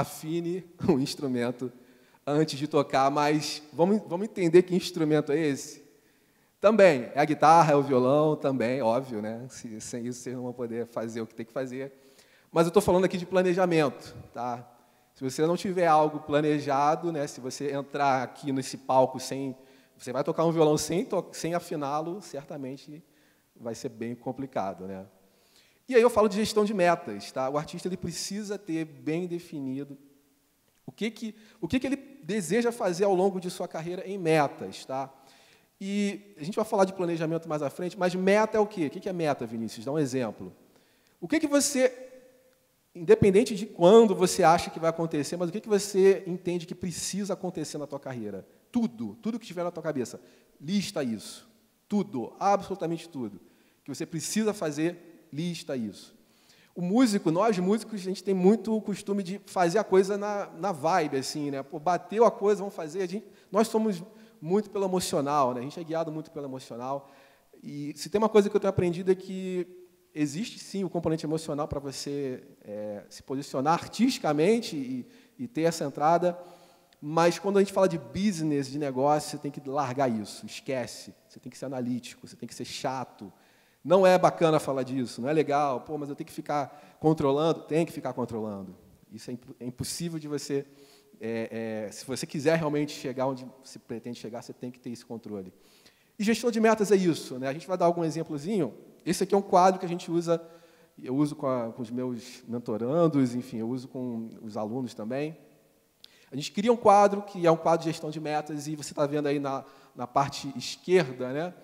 afine um instrumento antes de tocar, mas vamos, vamos entender que instrumento é esse? Também, é a guitarra, é o violão, também, óbvio, né? Se, sem isso vocês não vão poder fazer o que tem que fazer. Mas eu estou falando aqui de planejamento, tá? Se você não tiver algo planejado, né? Se você entrar aqui nesse palco sem. Você vai tocar um violão sem, sem afiná-lo, certamente vai ser bem complicado, né? E aí eu falo de gestão de metas, tá? O artista ele precisa ter bem definido o que que, o que que ele deseja fazer ao longo de sua carreira em metas, tá? E a gente vai falar de planejamento mais à frente, mas meta é o quê? O que, que é meta, Vinícius? Dá um exemplo. O que que você, independente de quando você acha que vai acontecer, mas o que que você entende que precisa acontecer na tua carreira? Tudo, tudo que tiver na tua cabeça, lista isso. Tudo, absolutamente tudo que você precisa fazer lista isso. O músico, nós músicos, a gente tem muito o costume de fazer a coisa na, na vibe, assim, né? Pô, bateu a coisa, vamos fazer. A gente, nós somos muito pelo emocional, né? A gente é guiado muito pelo emocional. E se tem uma coisa que eu tenho aprendido é que existe sim o componente emocional para você é, se posicionar artisticamente e, e ter essa entrada, mas quando a gente fala de business, de negócio, você tem que largar isso, esquece. Você tem que ser analítico, você tem que ser chato, não é bacana falar disso, não é legal, pô, mas eu tenho que ficar controlando. Tem que ficar controlando. Isso é, imp é impossível de você. É, é, se você quiser realmente chegar onde se pretende chegar, você tem que ter esse controle. E gestão de metas é isso. Né? A gente vai dar algum exemplozinho. Esse aqui é um quadro que a gente usa, eu uso com, a, com os meus mentorandos, enfim, eu uso com os alunos também. A gente cria um quadro que é um quadro de gestão de metas e você está vendo aí na, na parte esquerda, né?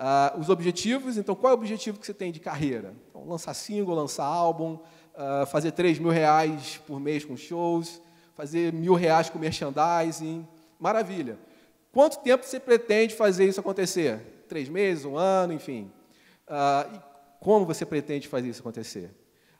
Ah, os objetivos, então, qual é o objetivo que você tem de carreira? Então, lançar single, lançar álbum, ah, fazer 3 mil reais por mês com shows, fazer mil reais com merchandising, maravilha. Quanto tempo você pretende fazer isso acontecer? Três meses, um ano, enfim. Ah, como você pretende fazer isso acontecer?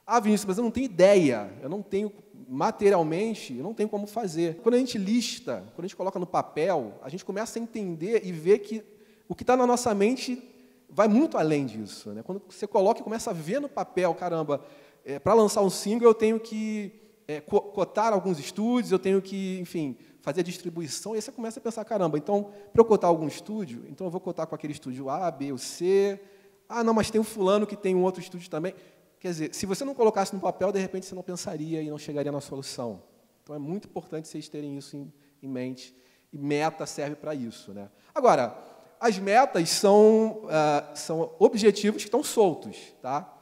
Ah, Vinícius, mas eu não tenho ideia, eu não tenho materialmente, eu não tenho como fazer. Quando a gente lista, quando a gente coloca no papel, a gente começa a entender e ver que o que está na nossa mente vai muito além disso. Né? Quando você coloca e começa a ver no papel, caramba, é, para lançar um single eu tenho que é, cotar alguns estúdios, eu tenho que, enfim, fazer a distribuição, e aí você começa a pensar, caramba, então, para eu cotar algum estúdio, então eu vou cotar com aquele estúdio A, B ou C, ah, não, mas tem o um fulano que tem um outro estúdio também. Quer dizer, se você não colocasse no papel, de repente você não pensaria e não chegaria na solução. Então é muito importante vocês terem isso em, em mente, e meta serve para isso. Né? Agora, as metas são, uh, são objetivos que estão soltos. Tá?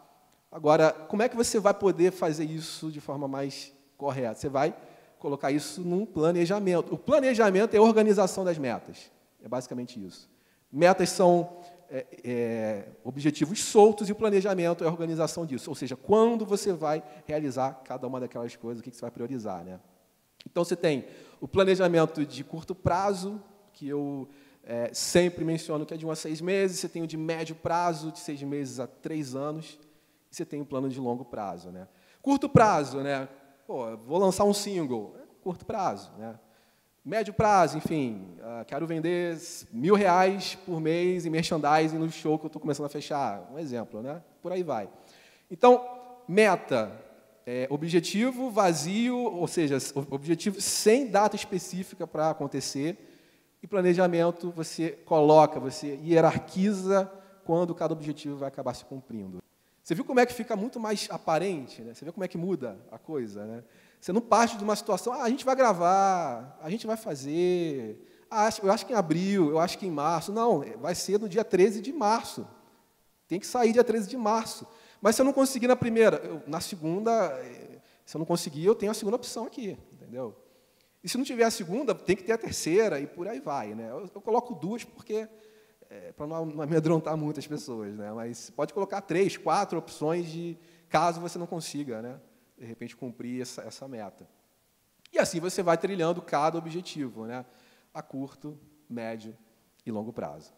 Agora, como é que você vai poder fazer isso de forma mais correta? Você vai colocar isso num planejamento. O planejamento é a organização das metas. É basicamente isso. Metas são é, é, objetivos soltos e o planejamento é a organização disso. Ou seja, quando você vai realizar cada uma daquelas coisas, o que, que você vai priorizar. Né? Então, você tem o planejamento de curto prazo, que eu é, sempre menciono que é de 1 a 6 meses, você tem o de médio prazo, de 6 meses a 3 anos, e você tem o plano de longo prazo. Né? Curto prazo, né? Pô, vou lançar um single, é curto prazo. Né? Médio prazo, enfim, uh, quero vender mil reais por mês em merchandising no show que eu estou começando a fechar, um exemplo, né? por aí vai. Então, meta, é, objetivo vazio, ou seja, objetivo sem data específica para acontecer, planejamento você coloca, você hierarquiza quando cada objetivo vai acabar se cumprindo. Você viu como é que fica muito mais aparente, né? Você vê como é que muda a coisa, né? Você não parte de uma situação, ah, a gente vai gravar, a gente vai fazer, ah, eu acho que em abril, eu acho que em março. Não, é, vai ser no dia 13 de março. Tem que sair dia 13 de março. Mas se eu não conseguir na primeira, eu, na segunda, é, se eu não conseguir, eu tenho a segunda opção aqui, entendeu? E se não tiver a segunda, tem que ter a terceira e por aí vai. Né? Eu, eu coloco duas porque é, para não, não amedrontar muitas pessoas, né? mas pode colocar três, quatro opções de caso você não consiga, né? de repente, cumprir essa, essa meta. E assim você vai trilhando cada objetivo, né? a curto, médio e longo prazo.